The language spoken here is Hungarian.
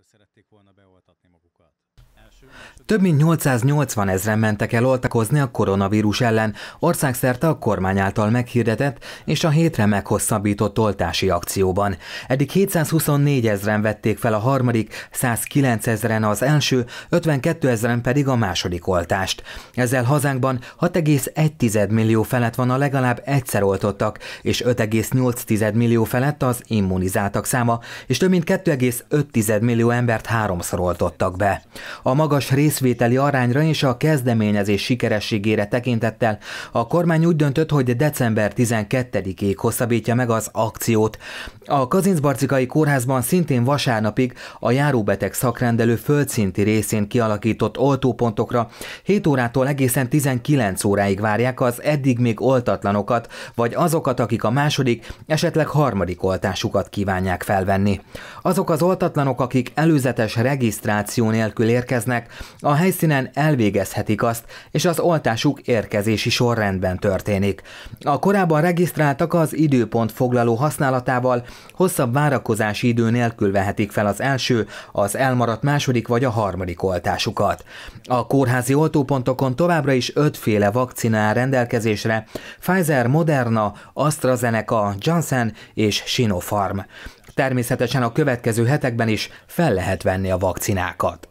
nélkül szerették volna beoltatni magukat. Több mint 880 ezren mentek el oltakozni a koronavírus ellen, országszerte a kormány által meghirdetett és a hétre meghosszabbított oltási akcióban. Eddig 724 ezren vették fel a harmadik, 109 ezeren az első, 52 ezeren pedig a második oltást. Ezzel hazánkban 6,1 millió felett van a legalább egyszer oltottak, és 5,8 millió felett az immunizáltak száma, és több mint 2,5 millió embert háromszor oltottak be. A magas részvételi arányra és a kezdeményezés sikerességére tekintettel a kormány úgy döntött, hogy december 12-ig hosszabbítja meg az akciót. A Kazincbarcikai kórházban szintén vasárnapig a járóbeteg szakrendelő földszinti részén kialakított oltópontokra 7 órától egészen 19 óráig várják az eddig még oltatlanokat, vagy azokat, akik a második, esetleg harmadik oltásukat kívánják felvenni. Azok az oltatlanok, akik előzetes regisztráció nélkül érkeznek, a helyszínen elvégezhetik azt, és az oltásuk érkezési sorrendben történik. A korábban regisztráltak az időpont foglaló használatával hosszabb várakozási idő nélkül vehetik fel az első, az elmaradt második vagy a harmadik oltásukat. A kórházi oltópontokon továbbra is ötféle vakcina áll rendelkezésre, Pfizer, Moderna, AstraZeneca, Johnson és Sinopharm. Természetesen a következő hetekben is fel lehet venni a vakcinákat.